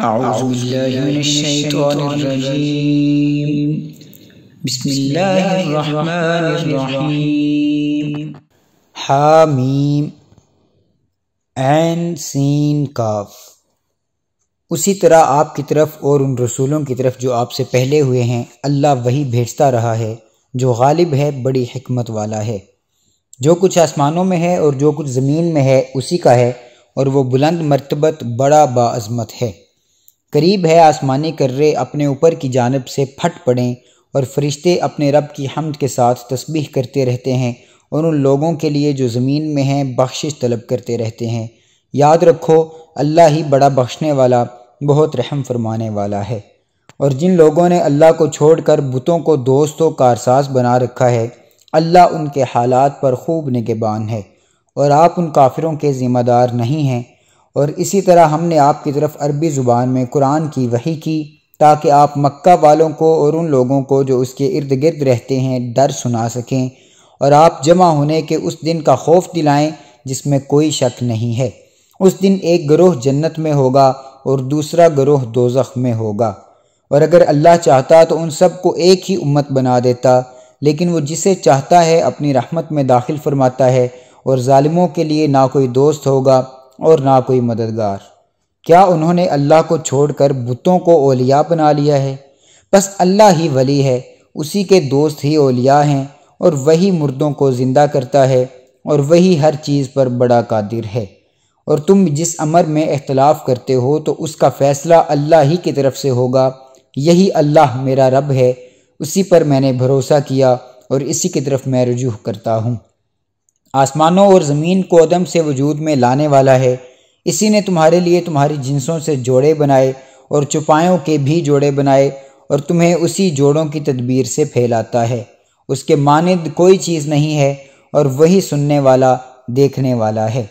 أعوذ بالله من الشيطان الرجيم بسم الله الرحمن الرحيم हामीम N scene काफ उसी तरह आपकी तरफ और उन रसूलों की तरफ जो आपसे पहले हुए हैं अल्लाह वही भेजता रहा है जो गालिब है बड़ी हमत वाला है जो कुछ आसमानों में है और जो कुछ ज़मीन में है उसी का है और वो बुलंद मरतबत बड़ा बाज़मत है करीब है आसमानी कर्रे अपने ऊपर की जानब से फट पड़ें और फरिश्ते अपने रब की हमद के साथ तस्बीह करते रहते हैं और उन लोगों के लिए जो ज़मीन में हैं बख्शिश तलब करते रहते हैं याद रखो अल्लाह ही बड़ा बख्शने वाला बहुत रहम फरमाने वाला है और जिन लोगों ने अल्लाह को छोड़कर बुतों को दोस्तों कारसाज बना रखा है अल्लाह उनके हालात पर खूब निगेबान है और आप उन काफिरों के ज़िम्मेदार नहीं हैं और इसी तरह हमने आपकी तरफ अरबी ज़ुबान में कुरान की वही की ताकि आप मक्का वालों को और उन लोगों को जो उसके इर्द गिर्द रहते हैं डर सुना सकें और आप जमा होने के उस दिन का खौफ दिलाएं जिसमें कोई शक नहीं है उस दिन एक ग्रोह जन्नत में होगा और दूसरा ग्रोह दोजख में होगा और अगर अल्लाह चाहता तो उन सब को एक ही उम्मत बना देता लेकिन वो जिसे चाहता है अपनी रहमत में दाखिल फरमाता है और ालिमों के लिए ना कोई दोस्त होगा और ना कोई मददगार क्या उन्होंने अल्लाह को छोड़कर बुतों को ओलिया बना लिया है बस अल्लाह ही वली है उसी के दोस्त ही ओलिया हैं और वही मुर्दों को ज़िंदा करता है और वही हर चीज़ पर बड़ा कादिर है और तुम जिस अमर में अख्तिलाफ़ करते हो तो उसका फ़ैसला अल्लाह ही की तरफ से होगा यही अल्लाह मेरा रब है उसी पर मैंने भरोसा किया और इसी की तरफ मैं रजू करता हूँ आसमानों और ज़मीन को अदम से वजूद में लाने वाला है इसी ने तुम्हारे लिए तुम्हारी जिनसों से जोड़े बनाए और चुपायों के भी जोड़े बनाए और तुम्हें उसी जोड़ों की तदबीर से फैलाता है उसके मानद कोई चीज़ नहीं है और वही सुनने वाला देखने वाला है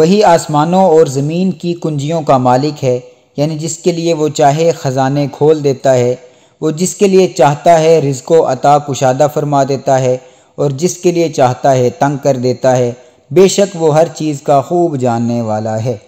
वही आसमानों और ज़मीन की कुंजियों का मालिक है यानी जिसके लिए वो चाहे ख़जाने खोल देता है वो जिसके लिए चाहता है रिज़ को अता कुशादा फरमा देता है और जिसके लिए चाहता है तंग कर देता है बेशक वो हर चीज़ का खूब जानने वाला है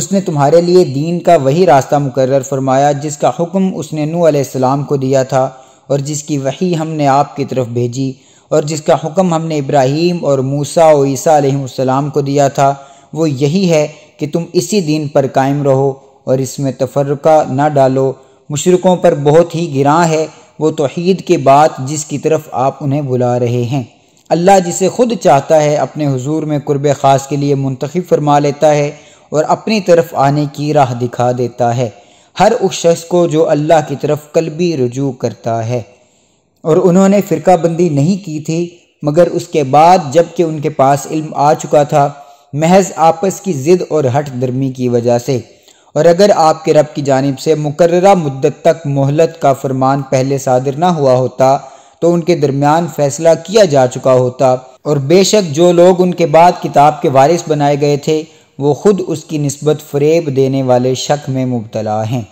उसने तुम्हारे लिए दीन का वही रास्ता मुकर्र फरमाया जिसका हुक्म उसने नू आसमाम को दिया था और जिसकी वही हमने आपकी तरफ भेजी और जिसका हुक्म हमने इब्राहिम और मूसा और ईसा सलाम को दिया था वो यही है कि तुम इसी दीन पर कायम रहो और इसमें तफरका ना डालो मुशरकों पर बहुत ही गिरा है वो तोहद के बाद जिसकी तरफ आप उन्हें बुला रहे हैं अल्लाह जिसे खुद चाहता है अपने हुजूर में कुर्ब ख़ास के लिए मुंतखब फरमा लेता है और अपनी तरफ आने की राह दिखा देता है हर उस शख्स को जो अल्लाह की तरफ कलबी रजू करता है और उन्होंने फ़िरकाबंदी नहीं की थी मगर उसके बाद जबकि उनके पास इल्म आ चुका था महज आपस की ज़िद और हट दर्मी की वजह से और अगर आपके रब की जानब से मुकर्रा मुद्दत तक मोहलत का फरमान पहले सादिर ना हुआ होता तो उनके दरमियान फैसला किया जा चुका होता और बेशक जो लोग उनके बाद किताब के वारिस बनाए गए थे वो खुद उसकी नस्बत फरेब देने वाले शक में मुबतला हैं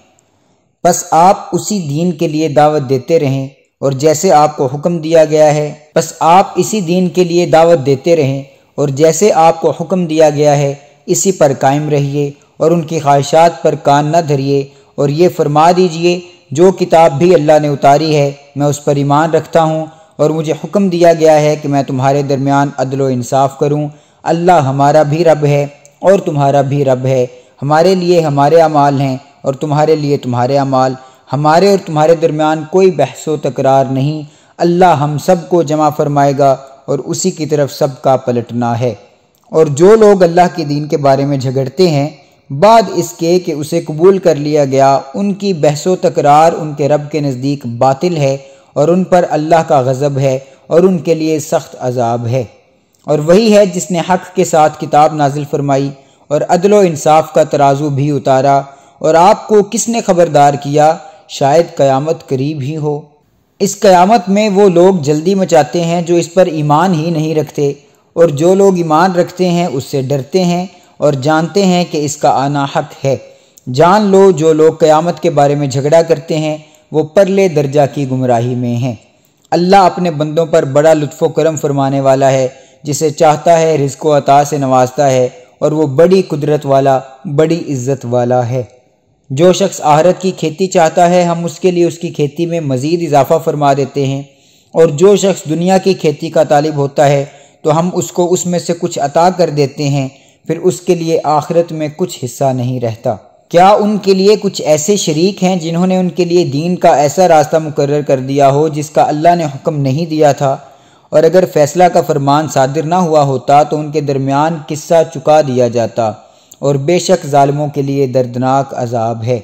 बस आप उसी दीन के लिए दावत देते रहें और जैसे आपको हुक्म दिया गया है बस आप इसी दीन के लिए दावत देते रहें और जैसे आपको हुक्म दिया गया है इसी पर कायम रहिए और उनकी ख्वाहिशात पर कान न धरिए और ये फरमा दीजिए जो किताब भी अल्लाह ने उतारी है मैं उस पर ईमान रखता हूँ और मुझे हुक्म दिया गया है कि मैं तुम्हारे दरमियान अदल व इंसाफ करूँ अल्लाह हमारा भी रब है और तुम्हारा भी रब है हमारे लिए हमारे अमाल हैं और तुम्हारे लिए तुम्हारे अमाल हमारे और तुम्हारे दरमियान कोई बहसो तकरार नहीं अल्लाह हम सब को जमा फरमाएगा और उसी की तरफ सब का पलटना है और जो लोग अल्लाह के दीन के बारे में झगड़ते हैं बाद इसके कि उसे कबूल कर लिया गया उनकी बहसो तकरार उनके रब के नज़दीक बातिल है और उन पर अल्लाह का गज़ब है और उनके लिए सख्त अजाब है और वही है जिसने हक के साथ किताब नाजिल फरमाई और अदल इंसाफ का तराजू भी उतारा और आपको किसने खबरदार किया शायद क़यामत करीब ही हो इस क़यामत में वो लोग जल्दी मचाते हैं जो इस पर ईमान ही नहीं रखते और जो लोग ईमान रखते हैं उससे डरते हैं और जानते हैं कि इसका आना हक है जान लो जो लोग क़यामत के बारे में झगड़ा करते हैं वो परले दर्जा की गुमराही में हैं अल्लाह अपने बंदों पर बड़ा लुत्फ़ करम फरमाने वाला है जिसे चाहता है रिस्को अता से नवाजता है और वो बड़ी कुदरत वाला बड़ी इज़्ज़त वाला है जो शख्स आहरत की खेती चाहता है हम उसके लिए उसकी खेती में मज़ीद इजाफ़ा फरमा देते हैं और जो शख्स दुनिया की खेती का तालिब होता है तो हम उसको उसमें से कुछ अता कर देते हैं फिर उसके लिए आखिरत में कुछ हिस्सा नहीं रहता क्या उनके लिए कुछ ऐसे शरीक हैं जिन्होंने उनके लिए दीन का ऐसा रास्ता मुकर कर दिया हो जिसका अल्लाह ने हुक्म नहीं दिया था और अगर फैसला का फरमान सादिर ना हुआ होता तो उनके दरमियान किस्सा चुका दिया जाता और बेशक ालमों के लिए दर्दनाक अजाब है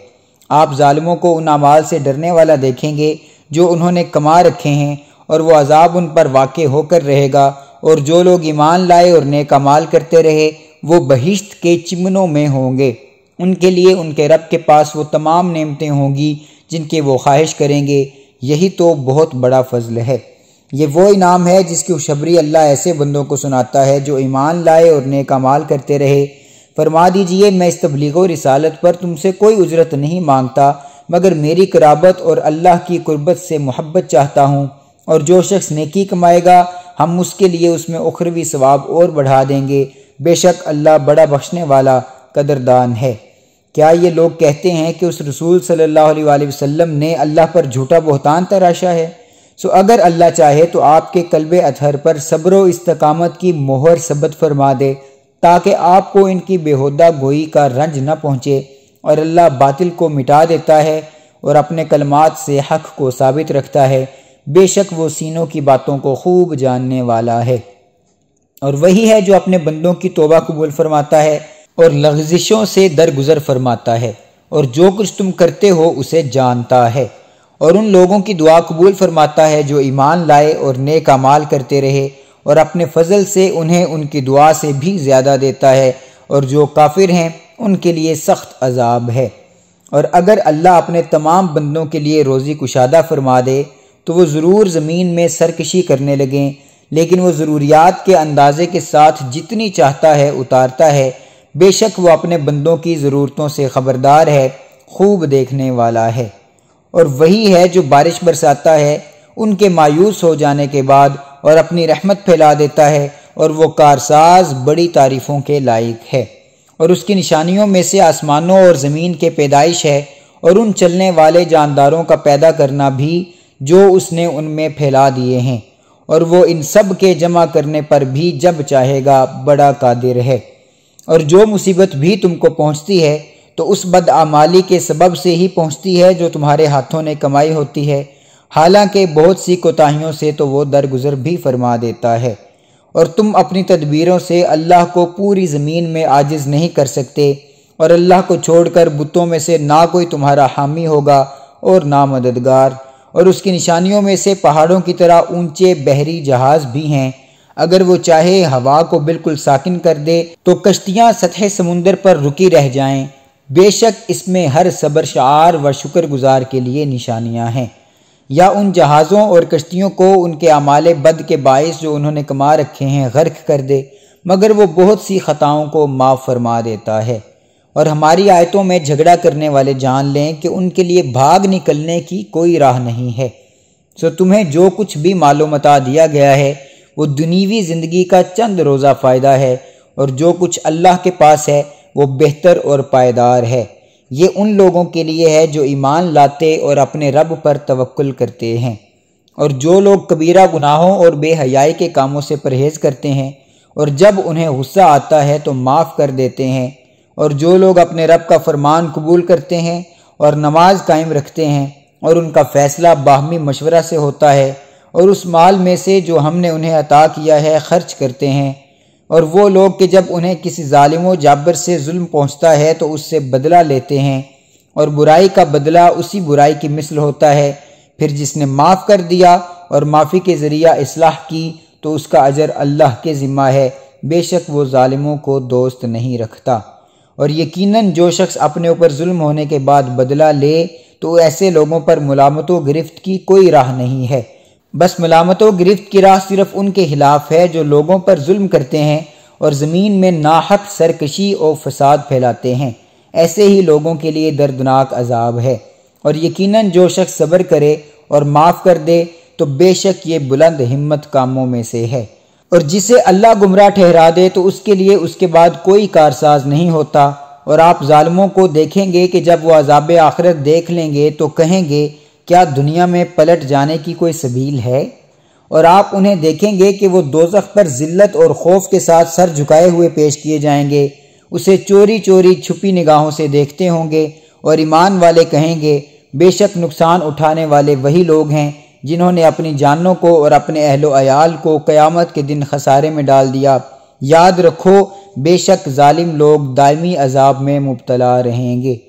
आप ालमों को उन अमाल से डरने वाला देखेंगे जो उन्होंने कमा रखे हैं और वह अजाब उन पर वाक़ होकर रहेगा और जो लोग ईमान लाए और नेक अमाल करते रहे वो बहिश्त के चिमनों में होंगे उनके लिए उनके रब के पास वो तमाम नेमतें होंगी जिनके वो ख्वाहिश करेंगे यही तो बहुत बड़ा फजल है ये वो इनाम है जिसकी खुशबरी अल्लाह ऐसे बंदों को सुनाता है जो ईमान लाए और नेक करते रहे फरमा दीजिए मैं इस तबलीग और रिसालत पर तुमसे कोई उजरत नहीं मांगता मगर मेरी कराबत और अल्लाह की कुर्बत से मोहब्बत चाहता हूँ और जो शख्स नेकी कमाएगा हम उसके लिए उसमें उखरवी सवाब और बढ़ा देंगे बेशक अल्लाह बड़ा बख्शने वाला कदरदान है क्या ये लोग कहते हैं कि उस रसूल सल्लल्लाहु अलैहि वसल्लम ने अल्लाह पर झूठा बहतान तराशा है सो अगर अल्लाह चाहे तो आपके कलब अथहर पर सब्र इस्तकामत की मोहर सबत फरमा दे ताकि आपको इनकी बेहुदा गोई का रंज न पहुँचे और अल्लाह बातिल को मिटा देता है और अपने कलमात से हक को साबित रखता है बेशक वो सीनों की बातों को खूब जानने वाला है और वही है जो अपने बंदों की तोबा कबूल फरमाता है और लफ्जिशों से दरगुजर फरमाता है और जो कुछ तुम करते हो उसे जानता है और उन लोगों की दुआ कबूल फरमाता है जो ईमान लाए और नेक अमाल करते रहे और अपने फजल से उन्हें उनकी दुआ से भी ज़्यादा देता है और जो काफिर हैं उनके लिए सख्त अजाब है और अगर अल्लाह अपने तमाम बंदों के लिए रोज़ी कुशादा फरमा दे तो वो ज़रूर ज़मीन में सरकशी करने लगें लेकिन वो ज़रूरियात के अंदाजे के साथ जितनी चाहता है उतारता है बेशक वह अपने बंदों की ज़रूरतों से ख़बरदार है खूब देखने वाला है और वही है जो बारिश बरसाता है उनके मायूस हो जाने के बाद और अपनी रहमत फैला देता है और वो कारसाज बड़ी तारीफ़ों के लायक है और उसकी निशानियों में से आसमानों और ज़मीन के पैदाइश है और उन चलने वाले जानदारों का पैदा करना भी जो उसने उनमें फैला दिए हैं और वो इन सब के जमा करने पर भी जब चाहेगा बड़ा कादिर है और जो मुसीबत भी तुमको पहुंचती है तो उस बदआमाली के सबब से ही पहुंचती है जो तुम्हारे हाथों ने कमाई होती है हालांकि बहुत सी कोताहियों से तो वो दरगुजर भी फरमा देता है और तुम अपनी तदबीरों से अल्लाह को पूरी ज़मीन में आजिज़ नहीं कर सकते और अल्लाह को छोड़कर बुतों में से ना कोई तुम्हारा हामी होगा और ना मददगार और उसकी निशानियों में से पहाड़ों की तरह ऊंचे बहरी जहाज भी हैं अगर वो चाहे हवा को बिल्कुल साकिन कर दे तो कश्तियाँ सतह समुंदर पर रुकी रह जाएं। बेशक इसमें हर सबर शार व शुक्रगुजार के लिए निशानियाँ हैं या उन जहाज़ों और कश्तियों को उनके अमाल बद के बायस जो उन्होंने कमा रखे हैं गर्क कर दे मगर वो बहुत सी ख़ताओं को माफ़ फरमा देता है और हमारी आयतों में झगड़ा करने वाले जान लें कि उनके लिए भाग निकलने की कोई राह नहीं है सो तुम्हें जो कुछ भी मालूमता दिया गया है वो दुनीवी ज़िंदगी का चंद रोज़ा फ़ायदा है और जो कुछ अल्लाह के पास है वो बेहतर और पायदार है ये उन लोगों के लिए है जो ईमान लाते और अपने रब पर तवक्ल करते हैं और जो लोग कबीरा गुनाहों और बेहयाई के कामों से परहेज़ करते हैं और जब उन्हें गुस्सा आता है तो माफ़ कर देते हैं और जो लोग अपने रब का फरमान कबूल करते हैं और नमाज कायम रखते हैं और उनका फ़ैसला बाहमी मशवरा से होता है और उस माल में से जो हमने उन्हें अता किया है खर्च करते हैं और वो लोग कि जब उन्हें किसी ालिम जाबर से जुल्म पहुँचता है तो उससे बदला लेते हैं और बुराई का बदला उसी बुराई की मिसल होता है फिर जिसने माफ़ कर दिया और माफ़ी के ज़रिया असलाह की तो उसका अजर अल्लाह के ज़िम्मा है बेशक वो ालिमों को दोस्त नहीं रखता और यकीनन जो शख्स अपने ऊपर जुल्म होने के बाद बदला ले तो ऐसे लोगों पर मलामत व गिरफ्त की कोई राह नहीं है बस मलामतों व गिरफ्त की राह सिर्फ उनके खिलाफ है जो लोगों पर जुल्म करते हैं और ज़मीन में नाहक सरकशी और फसाद फैलाते हैं ऐसे ही लोगों के लिए दर्दनाक अजाब है और यकीनन जो शख्स सब्र करे और माफ़ कर दे तो बेशक ये बुलंद हिम्मत कामों में से है और जिसे अल्लाह गुमराह ठहरा दे तो उसके लिए उसके बाद कोई कारसाज नहीं होता और आप ालमों को देखेंगे कि जब वह अजाब आखरत देख लेंगे तो कहेंगे क्या दुनिया में पलट जाने की कोई सबील है और आप उन्हें देखेंगे कि वो दोजख पर ज़िल्लत और खौफ के साथ सर झुकाए हुए पेश किए जाएंगे उसे चोरी चोरी छुपी निगाहों से देखते होंगे और ईमान वाले कहेंगे बेशक नुकसान उठाने वाले वही लोग हैं जिन्होंने अपनी जानों को और अपने अहलो अयाल को क़यामत के दिन खसारे में डाल दिया याद रखो बेशक जालिम लोग दायमी अजाब में मुबतला रहेंगे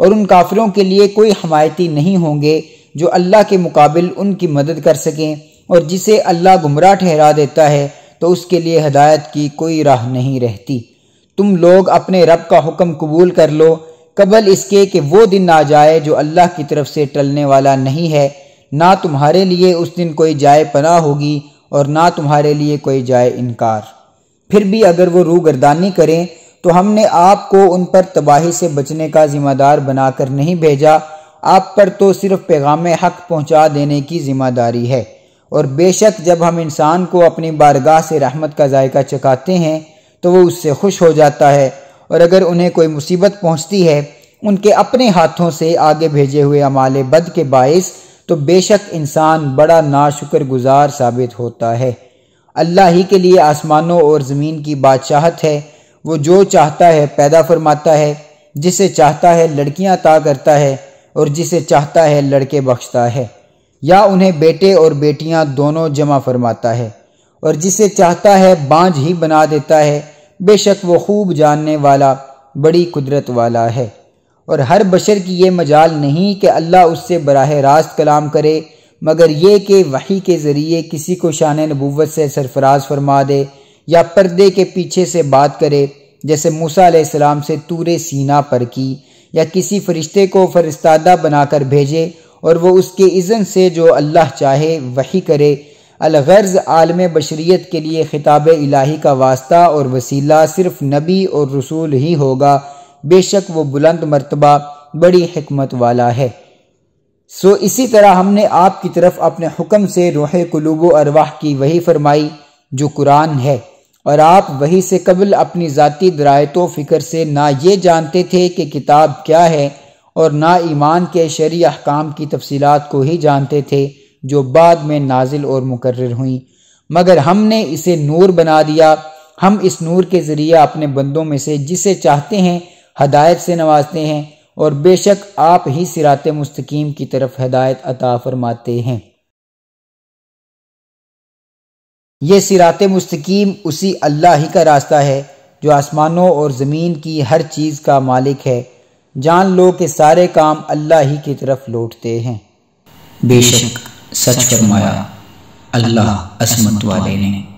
और उन काफिलों के लिए कोई हमायती नहीं होंगे जो अल्लाह के मुकाबल उनकी मदद कर सकें और जिसे अल्लाह गुमराह ठहरा देता है तो उसके लिए हदायत की कोई राह नहीं रहती तुम लोग अपने रब का हुक्म कबूल कर लो कबल इसके कि वो दिन आ जाए जो अल्लाह की तरफ से टलने वाला नहीं है ना तुम्हारे लिए उस दिन कोई जाए पना होगी और ना तुम्हारे लिए कोई जाए इनकार फिर भी अगर वो रू गर्दानी करें तो हमने आपको उन पर तबाही से बचने का ज़िम्मेदार बनाकर नहीं भेजा आप पर तो सिर्फ पैगाम हक पहुंचा देने की ज़िम्मेदारी है और बेशक जब हम इंसान को अपनी बारगाह से रहमत का जायका चकाते हैं तो वो उससे खुश हो जाता है और अगर उन्हें कोई मुसीबत पहुंचती है उनके अपने हाथों से आगे भेजे हुए अमाल बद के बायस तो बेशक इंसान बड़ा नाशुक्र गुजार साबित होता है अल्लाह ही के लिए आसमानों और ज़मीन की बादशाहत है वो जो चाहता है पैदा फरमाता है जिसे चाहता है लड़कियां अता करता है और जिसे चाहता है लड़के बख्शता है या उन्हें बेटे और बेटियां दोनों जमा फरमाता है और जिसे चाहता है बांझ ही बना देता है बेशक वो खूब जानने वाला बड़ी कुदरत वाला है और हर बशर की ये मजाल नहीं कि अल्लाह उससे बराह रास्त कलाम करे मगर ये कि वही के ज़रिए किसी को शान नबूवत से सरफराज फरमा दे या पर्दे के पीछे से बात करे जैसे मूसा सलाम से तूरे सीना पर की या किसी फरिश्ते को फरिस्तादा बनाकर भेजे और वो उसके इज़न से जो अल्लाह चाहे वही करे अलगर्ज आलम बशरीत के लिए खिताब इलाही का वास्ता और वसीला सिर्फ नबी और रसूल ही होगा बेशक वो बुलंद मरतबा बड़ी हमत वाला है सो इसी तरह हमने आपकी तरफ अपने हुक्म से रोह कलूब अरवाह की वही फरमाई जो कुरान है और आप वही से कबल अपनी ज़ाती दरायत तो फ़िक्र से ना ये जानते थे कि किताब क्या है और ना ईमान के शरी अहकाम की तफसीत को ही जानते थे जो बाद में नाजिल और मुकर हुई मगर हमने इसे नूर बना दिया हम इस नूर के ज़रिए अपने बंदों में से जिसे चाहते हैं हदायत से नवाजते हैं और बेशक आप ही सिरात मुस्तकीम की तरफ हदायत अता फरमाते हैं ये सिरात मुस्तकीम उसी अल्लाह ही का रास्ता है जो आसमानों और ज़मीन की हर चीज़ का मालिक है जान लो कि सारे काम अल्लाह ही की तरफ लौटते हैं बेशक सच फरमाया अल्लाह असमत वाले ने